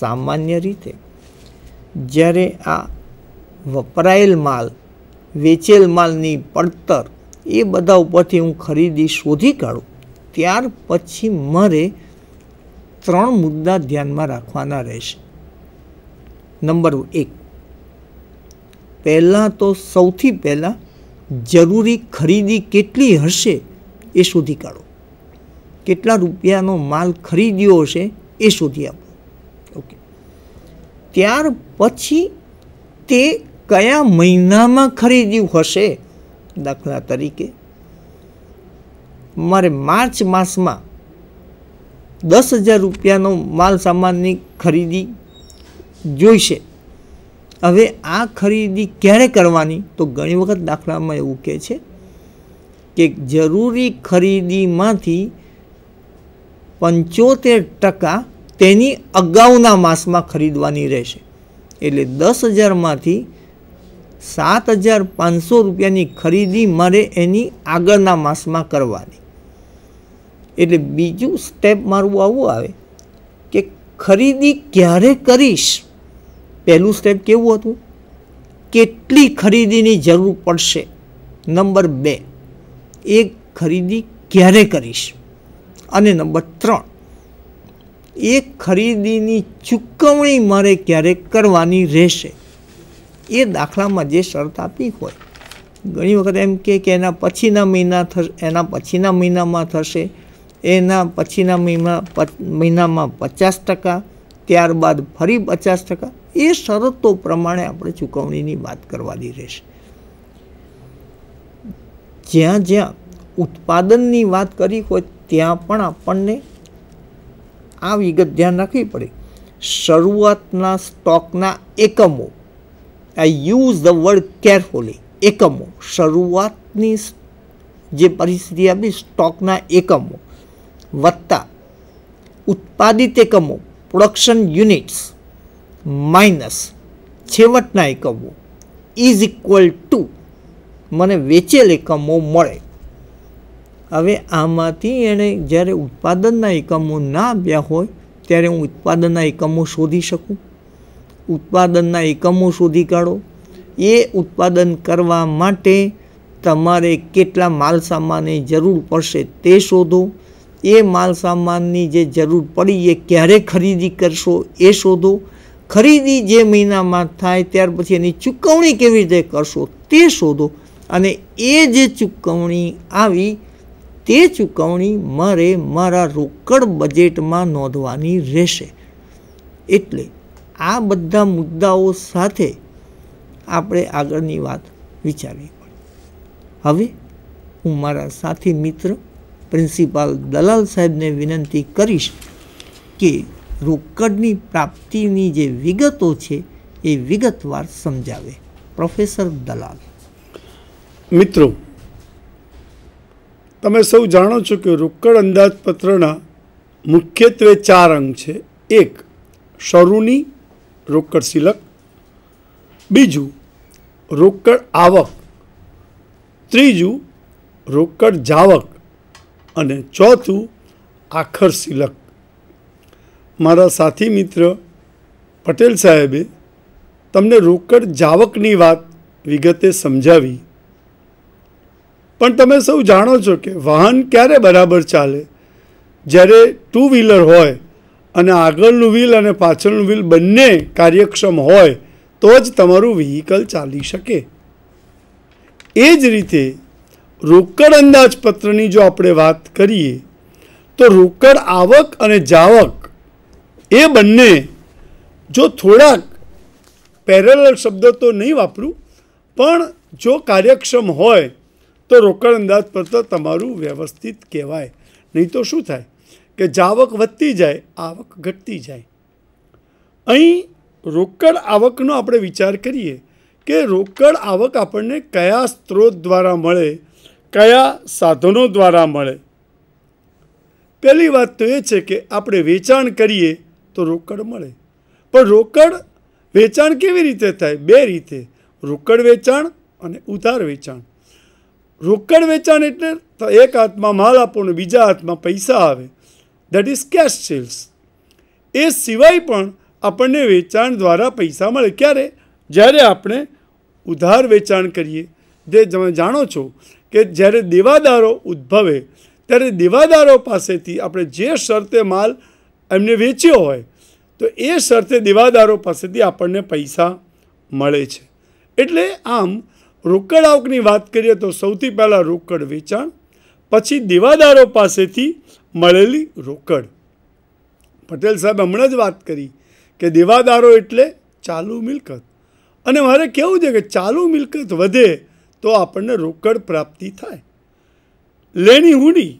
સામાન્ય રીતે જ્યારે આ વપરાયેલ માલ વેચેલ માલની પડતર એ બધા ઉપરથી હું ખરીદી શોધી કાઢું ત્યાર પછી મારે ત્રણ મુદ્દા ધ્યાનમાં રાખવાના રહેશે નંબર એક પહેલાં તો સૌથી પહેલાં જરૂરી ખરીદી કેટલી હશે એ શોધી કાઢો કેટલા રૂપિયાનો માલ ખરીદ્યો હશે એ શોધી આપો ત્યાર પછી તે કયા મહિનામાં ખરીદ્યું હશે દાખલા તરીકે મારે માર્ચ માસમાં દસ હજાર રૂપિયાનો માલ સામાનની ખરીદી જોઈશે હવે આ ખરીદી ક્યારે કરવાની તો ઘણી વખત દાખલામાં એવું કહે છે કે જરૂરી ખરીદીમાંથી પંચોતેર ટકા તેની અગાઉના માસમાં ખરીદવાની રહેશે એટલે દસ હજારમાંથી સાત હજાર પાંચસો રૂપિયાની ખરીદી મારે એની આગળના માસમાં કરવાની એટલે બીજું સ્ટેપ મારું આવું આવે કે ખરીદી ક્યારે કરીશ પહેલું સ્ટેપ કેવું હતું કેટલી ખરીદીની જરૂર પડશે નંબર બે એ ખરીદી ક્યારે કરીશ અને નંબર ત્રણ એ ખરીદીની ચૂકવણી મારે ક્યારેક કરવાની રહેશે એ દાખલામાં જે શરત આપી હોય ઘણી વખત એમ કે એના પછીના મહિના થશે એના પછીના મહિનામાં થશે એના પછીના મહિના મહિનામાં પચાસ ટકા ત્યારબાદ ફરી પચાસ ટકા એ શરતો પ્રમાણે આપણે ચૂકવણીની વાત કરવાની રહેશે જ્યાં જ્યાં ઉત્પાદનની વાત કરી હોય ત્યાં પણ આપણને આ વિગત ધ્યાન રાખવી પડે શરૂઆતના સ્ટોકના એકમો I use the word carefully એકમો શરૂઆતની જે પરિસ્થિતિ આપી સ્ટોકના એકમો વત્તા ઉત્પાદિત એકમો પ્રોડક્શન યુનિટ્સ માઇનસ છેવટના એકમો ઇઝ ઇક્વલ ટુ મને વેચેલ એકમો મળે હવે આમાંથી એણે જ્યારે ઉત્પાદનના એકમો ના આપ્યા હોય ત્યારે હું ઉત્પાદનના એકમો શોધી શકું ઉત્પાદનના એકમો શોધી કાઢો એ ઉત્પાદન કરવા માટે તમારે કેટલા માલસામાનની જરૂર પડશે તે શોધો એ માલસામાનની જે જરૂર પડી એ ક્યારે ખરીદી કરશો એ શોધો ખરીદી જે મહિનામાં થાય ત્યાર પછી એની ચૂકવણી કેવી રીતે કરશો તે શોધો અને એ જે ચૂકવણી આવી તે ચૂકવણી મારે મારા રોકડ બજેટમાં નોંધવાની રહેશે એટલે આ બધા મુદ્દાઓ સાથે આપણે આગળની વાત વિચારવી પડે હવે હું મારા સાથી મિત્ર પ્રિન્સિપાલ દલાલ સાહેબને વિનંતી કરીશ કે રોકડની પ્રાપ્તિની જે વિગતો છે એ વિગતવાર સમજાવે પ્રોફેસર દલાલ મિત્રો તમે સૌ જાણો છો કે રોકડ અંદાજપત્રના મુખ્યત્વે ચાર અંગ છે એક શરૂની રોકડ સિલક બીજું રોકડ આવક ત્રીજું રોકડ જાવક અને ચોથું આખર સિલક મારા સાથી મિત્ર પટેલ સાહેબે તમને રોકડ જાવકની વાત વિગતે સમજાવી પણ તમે સૌ જાણો છો કે વાહન ક્યારે બરાબર ચાલે જ્યારે ટુ વ્હીલર હોય અને આગળનું વ્હીલ અને પાછળનું વ્હીલ બંને કાર્યક્ષમ હોય તો જ તમારું વ્હીકલ ચાલી શકે એ જ રીતે રોકડ અંદાજપત્રની જો આપણે વાત કરીએ તો રોકડ આવક અને જાવક એ બંને જો થોડાક પેરેલ શબ્દ તો નહીં વાપરું પણ જો કાર્યક્ષમ હોય તો રોકડ અંદાજપત્ર તમારું વ્યવસ્થિત કહેવાય નહીં તો શું થાય કે જાવક વધતી જાય આવક ઘટતી જાય અહીં રોકડ આવકનો આપણે વિચાર કરીએ કે રોકડ આવક આપણને કયા સ્ત્રોત દ્વારા મળે કયા સાધનો દ્વારા મળે પહેલી વાત તો એ છે કે આપણે વેચાણ કરીએ તો રોકડ મળે પણ રોકડ વેચાણ કેવી રીતે થાય બે રીતે રોકડ વેચાણ અને ઉધાર વેચાણ રોકડ વેચાણ એટલે તો એક હાથમાં માલ આપો ને બીજા હાથમાં પૈસા આવે દેટ ઇઝ કેશ સેલ્સ એ સિવાય પણ આપણને વેચાણ દ્વારા પૈસા મળે ક્યારે જ્યારે આપણે ઉધાર વેચાણ કરીએ જે તમે જાણો છો કે જ્યારે દેવાદારો ઉદ્ભવે ત્યારે દેવાદારો પાસેથી આપણે જે શરતે માલ એમને વેચ્યો હોય તો એ શરતે દેવાદારો પાસેથી આપણને પૈસા મળે છે એટલે આમ રોકડ આવકની વાત કરીએ તો સૌથી પહેલાં રોકડ વેચાણ પછી દેવાદારો પાસેથી મળેલી રોકડ પટેલ સાહેબ હમણાં જ વાત કરી કે દેવાદારો એટલે ચાલુ મિલકત અને મારે કહેવું છે કે ચાલુ મિલકત વધે તો આપણને રોકડ પ્રાપ્તિ થાય લેણી હુડી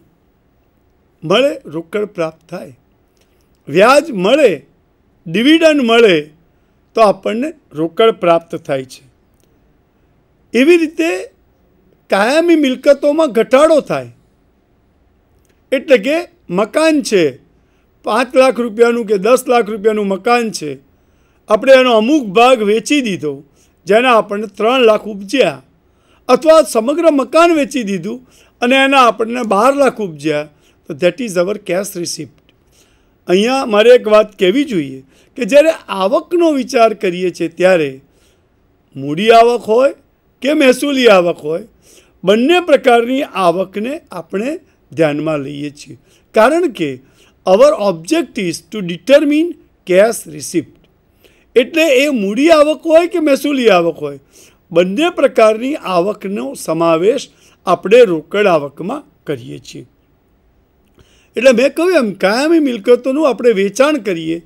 મળે રોકડ પ્રાપ્ત થાય વ્યાજ મળે ડિવિડન્ડ મળે તો આપણને રોકડ પ્રાપ્ત થાય છે એવી રીતે કાયમી મિલકતોમાં ઘટાડો થાય એટલે કે મકાન છે પાંચ લાખ રૂપિયાનું કે દસ લાખ રૂપિયાનું મકાન છે આપણે એનો અમુક ભાગ વેચી દીધો જેના આપણને ત્રણ લાખ ઉપજ્યા અથવા સમગ્ર મકાન વેચી દીધું અને એના આપણને બાર લાખ ઉપજ્યા તો that is our cash receipt અહીંયા મારે એક વાત કહેવી જોઈએ કે જ્યારે આવકનો વિચાર કરીએ છીએ ત્યારે મૂડી આવક હોય કે મહેસૂલી આવક હોય બંને પ્રકારની આવકને આપણે ધ્યાનમાં લઈએ છીએ કારણ કે our object is to determine cash receipt એટલે એ મૂડી આવક હોય કે મહેસૂલી આવક હોય બંને પ્રકારની આવકનો સમાવેશ આપણે રોકડ આવકમાં કરીએ છીએ એટલે મેં કહ્યું એમ કાયમી મિલકતોનું આપણે વેચાણ કરીએ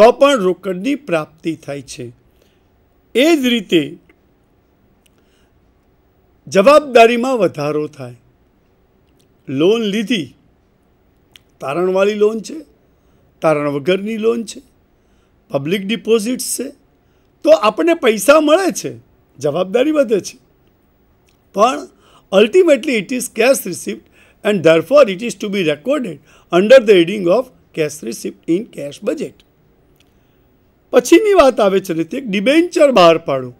તો પણ રોકડની પ્રાપ્તિ થાય છે એ જ રીતે જવાબદારીમાં વધારો થાય લોન લીધી તારણવાળી લોન છે તારણ વગરની લોન છે પબ્લિક ડિપોઝિટ્સ છે તો આપણને પૈસા મળે છે જવાબદારી વધે છે પણ ultimately it is cash receipt and therefore it is to be recorded under the heading of cash receipt in cash budget પછીની વાત આવે છે ને તે ડિબેન્ચર બહાર પાડો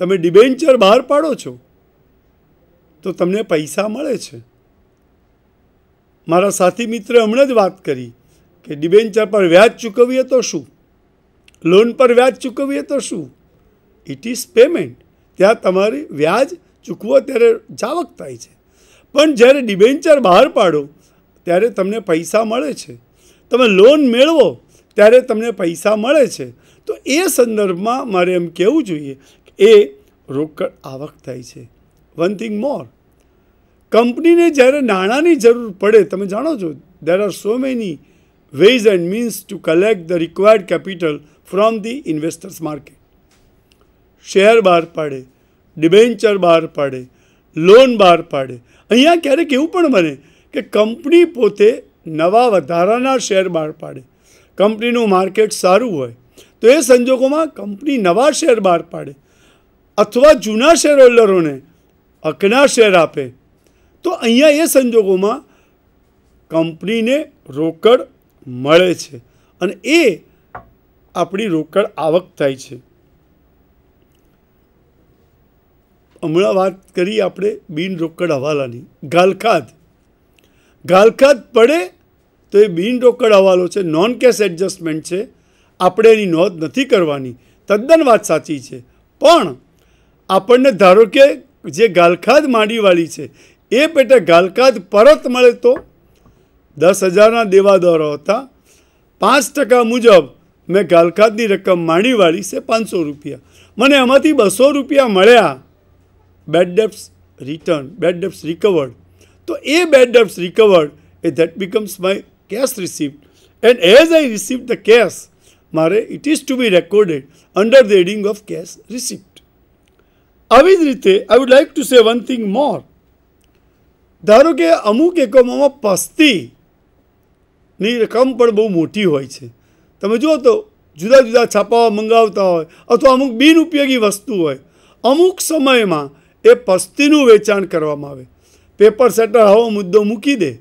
તમે ડિબેન્ચર બહાર પાડો છો તો તમને પૈસા મળે છે મારા સાથી મિત્રે હમણાં જ વાત કરી કે ડિબેન્ચર પર વ્યાજ ચૂકવીએ તો શું લોન પર વ્યાજ ચૂકવીએ તો શું ઇટ ઇઝ પેમેન્ટ ત્યાં તમારી વ્યાજ ચૂકવો ત્યારે જાવક થાય છે પણ જ્યારે ડિબેન્ચર બહાર પાડો ત્યારે તમને પૈસા મળે છે તમે લોન મેળવો ત્યારે તમને પૈસા મળે છે તો એ સંદર્ભમાં મારે એમ કહેવું જોઈએ કે એ રોકડ આવક થાય છે વન થિંગ મોર કંપનીને જ્યારે નાણાંની જરૂર પડે તમે જાણો છો there are so many ways and means to collect the required capital from the investors market share બહાર પાડે ડિબેન્ચર બહાર પાડે લોન બહાર પાડે અહીંયા ક્યારેક એવું પણ બને કે કંપની પોતે નવા વધારાના શેર બહાર પાડે કંપનીનું માર્કેટ સારું હોય તો એ સંજોગોમાં કંપની નવા શેર બહાર પાડે અથવા જૂના શેર હોલ્ડરોને અકના શેર આપે તો અહીંયા એ સંજોગોમાં કંપનીને રોકડ મળે છે અને એ આપણી રોકડ આવક થાય છે હમણાં વાત કરી આપણે બિન રોકડ હવાલાની ગાલખાદ ગાલખાદ પડે તો એ બિન રોકડ હવાલો છે નોન કેશ એડજસ્ટમેન્ટ છે આપણે એની નોંધ નથી કરવાની તદ્દન વાત સાચી છે પણ આપણને ધારો કે જે ગાલખાદ માંડીવાળી છે એ પેટે ગાલખાદ પરત મળે તો દસ હજારના દેવાદારો હતા પાંચ ટકા મુજબ મેં ગાલખાદની રકમ માંડીવાળી છે પાંચસો રૂપિયા મને એમાંથી બસો રૂપિયા મળ્યા bad debts return bad debts recovered તો એ બેડ ડેપ્સ રિકવર્ડ એ that becomes my cash receipt and as I receive the cash મારે it is to be recorded under the heading of cash receipt આવી જ રીતે I would like to say one thing more ધારો કે અમુક એકમોમાં પસ્તીની રકમ પણ બહુ મોટી હોય છે તમે જુઓ તો જુદા જુદા છાપાઓ મંગાવતા હોય અથવા અમુક બિનઉપયોગી વસ્તુ હોય અમુક સમયમાં એ પસ્તીનું વેચાણ કરવામાં આવે પેપર સેટર હવો મુદ્દો મૂકી દે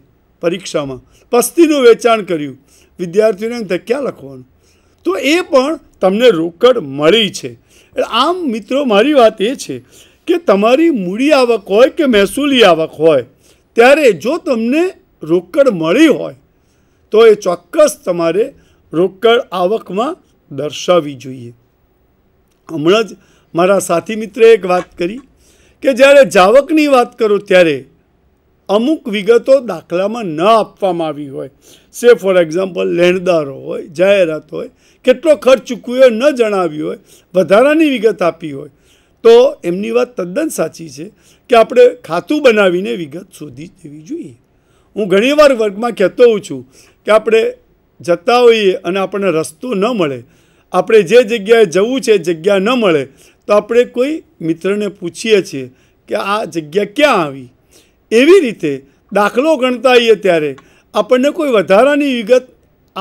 પરીક્ષામાં પસ્તીનું વેચાણ કર્યું વિદ્યાર્થીઓને ક્યાં લખવાનું તો એ પણ તમને રોકડ મળી છે આમ મિત્રો મારી વાત એ છે કે તમારી મૂડી આવક હોય કે મહેસૂલી આવક હોય ત્યારે જો તમને રોકડ મળી હોય તો એ ચોક્કસ તમારે રોકડ આવકમાં દર્શાવવી જોઈએ હમણાં જ મારા સાથી મિત્રે એક વાત કરી કે જ્યારે જાવકની વાત કરો ત્યારે અમુક વિગતો દાખલામાં ન આપવામાં આવી હોય સે ફોર એક્ઝામ્પલ લેણદારો હોય જાહેરાત હોય કેટલો ખર્ચ ચૂકવ્યો ન જણાવ્યું હોય વધારાની વિગત આપી હોય તો એમની વાત તદ્દન સાચી છે કે આપણે ખાતું બનાવીને વિગત શોધી દેવી જોઈએ હું ઘણીવાર વર્ગમાં કહેતો હોઉં છું કે આપણે જતા હોઈએ અને આપણને રસ્તો ન મળે આપણે જે જગ્યાએ જવું છે જગ્યા ન મળે તો આપણે કોઈ મિત્રને પૂછીએ છીએ કે આ જગ્યા ક્યાં આવી એવી રીતે દાખલો ગણતા આવીએ ત્યારે આપણને કોઈ વધારાની વિગત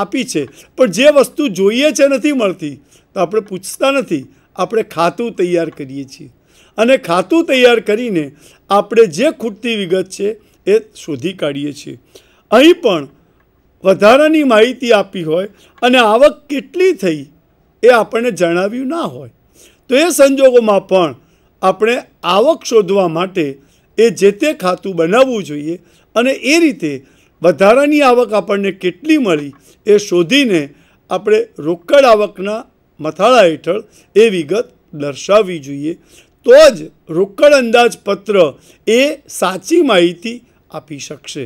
આપી છે પણ જે વસ્તુ જોઈએ છે નથી મળતી તો આપણે પૂછતા નથી આપણે ખાતું તૈયાર કરીએ છીએ અને ખાતું તૈયાર કરીને આપણે જે ખૂટતી વિગત છે એ શોધી કાઢીએ છીએ અહીં પણ વધારાની માહિતી આપી હોય અને આવક કેટલી થઈ એ આપણને જણાવ્યું ના હોય તો એ સંજોગોમાં પણ આપણે આવક શોધવા માટે એ જે તે ખાતું બનાવવું જોઈએ અને એ રીતે વધારાની આવક આપણને કેટલી મળી એ શોધીને આપણે રોકડ આવકના મથાળા હેઠળ એ વિગત દર્શાવવી જોઈએ તો જ રોકડ અંદાજપત્ર એ સાચી માહિતી આપી શકશે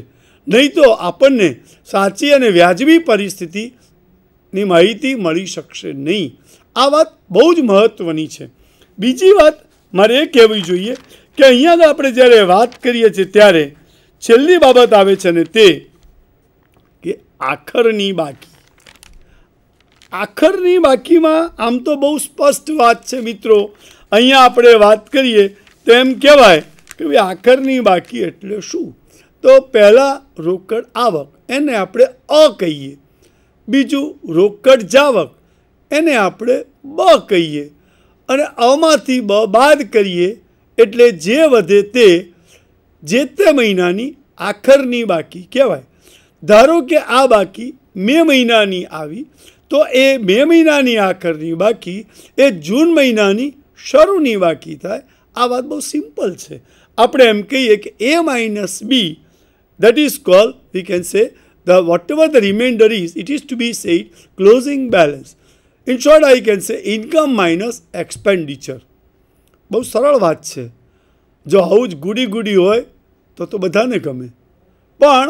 નહીં તો આપણને સાચી અને વ્યાજબી પરિસ્થિતિની માહિતી મળી શકશે નહીં આ વાત બહુ જ મહત્ત્વની છે બીજી વાત મારે એ કહેવી જોઈએ કે અહીંયા આપણે જ્યારે વાત કરીએ છીએ ત્યારે છેલ્લી બાબત આવે છે ને તે કે આખરની બાકી આખરની બાકીમાં આમ તો બહુ સ્પષ્ટ વાત છે મિત્રો અહીંયા આપણે વાત કરીએ તો એમ કહેવાય કે ભાઈ આખરની બાકી એટલે શું તો પહેલાં રોકડ આવક એને આપણે અ કહીએ બીજું રોકડ જાવક એને આપણે બ કહીએ અને અમાંથી બ બાદ કરીએ એટલે જે વધે તે જે તે મહિનાની આખરની બાકી કહેવાય ધારો કે આ બાકી મે મહિનાની આવી તો એ મે મહિનાની આખરની બાકી એ જૂન મહિનાની શરૂની બાકી થાય આ વાત બહુ સિમ્પલ છે આપણે એમ કહીએ કે A minus B that is call we can say the whatever the remainder is it is to be said closing balance in short I can say income minus expenditure બહુ સરળ વાત છે જો આવું જ ગુડી ગુડી હોય તો તો બધાને ગમે પણ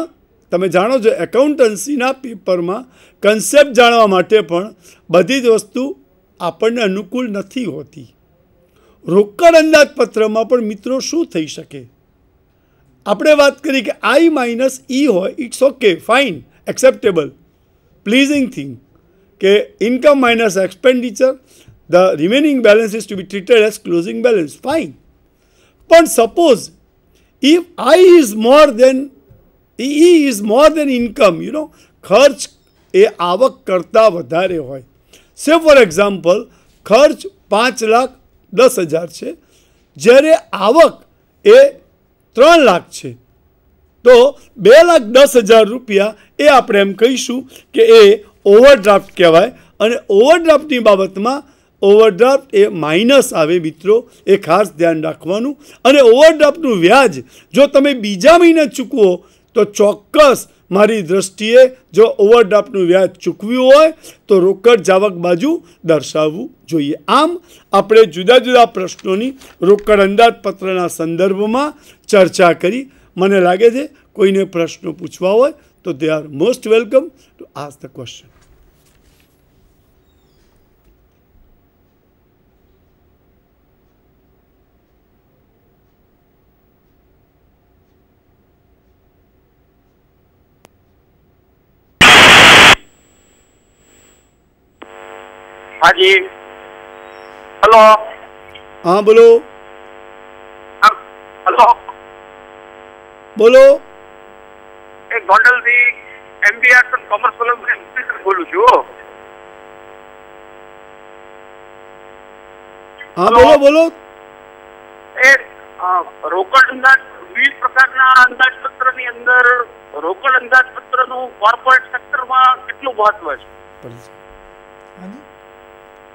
તમે જાણો છો એકાઉન્ટન્સીના પેપરમાં કન્સેપ્ટ જાણવા માટે પણ બધી જ વસ્તુ આપણને અનુકૂળ નથી હોતી રોકડ અંદાજપત્રમાં પણ મિત્રો શું થઈ શકે આપણે વાત કરી કે આઈ માઇનસ ઈ હોય it's okay fine acceptable pleasing thing કે income minus expenditure the remaining balance is to be treated as closing balance fine but suppose if i is more than e is more than income you know ખર્ચ એ આવક કરતાં વધારે હોય સે for example ખર્ચ પાંચ લાખ દસ હજાર છે જ્યારે આવક એ ત્રણ લાખ છે તો બે લાખ દસ હજાર રૂપિયા એ આપણે એમ કહીશું કે એ ઓવરડ્રાફ્ટ કહેવાય અને ઓવરડ્રાફ્ટની બાબતમાં ઓવરડ્રાફ્ટ એ માઇનસ આવે મિત્રો એ ખાસ ધ્યાન રાખવાનું અને ઓવરડ્રાફ્ટનું વ્યાજ જો તમે બીજા મહિને ચૂકવો તો ચોક્કસ મારી દ્રષ્ટિએ જો ઓવરડ્રાફ્ટનું વ્યાજ ચૂકવ્યું હોય તો રોકડ જાવક બાજુ દર્શાવવું જોઈએ આમ આપણે જુદા જુદા પ્રશ્નોની રોકડ અંદાજપત્રના સંદર્ભમાં ચર્ચા કરી મને લાગે છે કોઈને પ્રશ્નો પૂછવા હોય તો they are most welcome to ask the question હાજી હલો હા બોલો હલો બોલો એ ગોંડલથી MB arts and commerce college બોલું છું હા બોલો બોલો એ રોકડના વિવિધ પ્રકારના અંદાજપત્રની અંદર રોકડ અંદાજપત્રનું કોર્પોરેટ સેક્ટરમાં કેટલું મહત્વ છે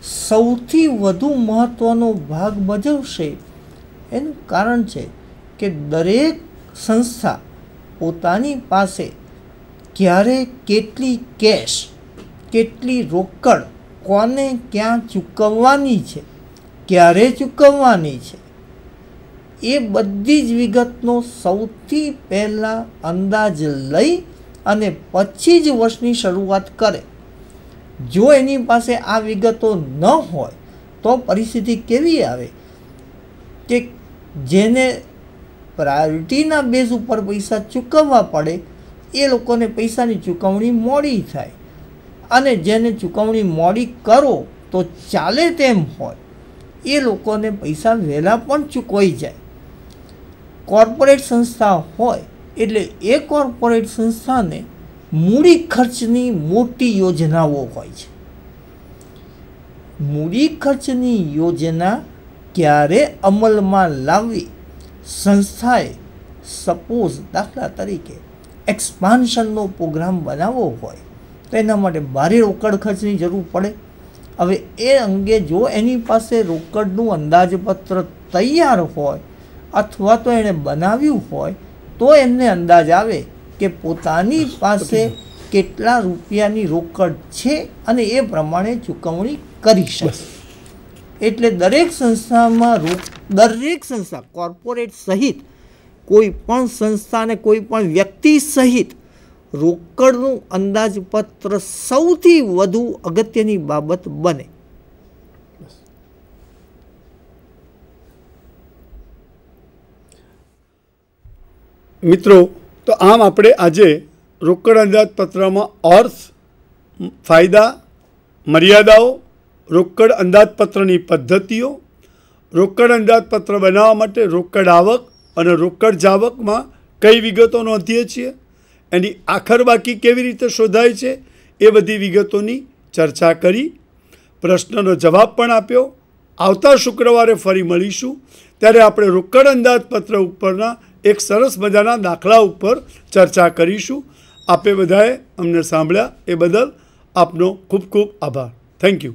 સૌથી વધુ મહત્ત્વનો ભાગ ભજવશે એનું કારણ છે કે દરેક સંસ્થા પોતાની પાસે ક્યારે કેટલી કેશ કેટલી રોકડ કોને ક્યાં ચૂકવવાની છે ક્યારે ચૂકવવાની છે એ બધી જ વિગતનો સૌથી પહેલાં અંદાજ લઈ અને પછી જ વર્ષની શરૂઆત કરે જો એની પાસે આ વિગતો ન હોય તો પરિસ્થિતિ કેવી આવે કે જેને પ્રાયોરિટીના બેઝ ઉપર પૈસા ચૂકવવા પડે એ લોકોને પૈસાની ચૂકવણી મોડી થાય અને જેને ચૂકવણી મોડી કરો તો ચાલે તેમ હોય એ લોકોને પૈસા વહેલા પણ ચૂકવાઈ જાય કોર્પોરેટ સંસ્થા હોય એટલે એ કોર્પોરેટ સંસ્થાને મૂડી ખર્ચની મોટી યોજનાઓ હોય છે મૂડી ખર્ચની યોજના ક્યારે અમલમાં લાવવી સંસ્થાએ સપોઝ દાખલા તરીકે એક્સપાન્શનનો પ્રોગ્રામ બનાવવો હોય તો એના માટે ભારે રોકડ ખર્ચની જરૂર પડે હવે એ અંગે જો એની પાસે રોકડનું અંદાજપત્ર તૈયાર હોય અથવા તો એણે બનાવ્યું હોય તો એમને અંદાજ આવે કે પોતાની પાસે કેટલા રૂપિયાની રોકડ છે અને એ પ્રમાણે ચૂકવણી કરી શકે એટલે દરેક સંસ્થામાં રોક દરેક સંસ્થા કોર્પોરેટ સહિત કોઈ પણ સંસ્થાને કોઈ પણ વ્યક્તિ સહિત રોકડનું અંદાજપત્ર સૌથી વધુ અગત્યની બાબત બને મિત્રો તો આમ આપણે આજે રોકડ અંદાજપત્રમાં અર્થ ફાયદા મર્યાદાઓ રોકડ અંદાજપત્રની પદ્ધતિઓ રોકડ અંદાજપત્ર બનાવવા માટે રોકડ આવક અને રોકડ જાવકમાં કઈ વિગતો નોંધીએ છીએ એની આખર બાકી કેવી રીતે શોધાય છે એ બધી વિગતોની ચર્ચા કરી પ્રશ્નનો જવાબ પણ આપ્યો આવતા શુક્રવારે ફરી મળીશું ત્યારે આપણે રોકડ અંદાજપત્ર ઉપરના એક સરસ મજાના દાખલા ઉપર ચર્ચા કરીશું આપે બધાએ અમને સાંભળ્યા એ બદલ આપનો ખૂબ ખૂબ આભાર થેન્ક યુ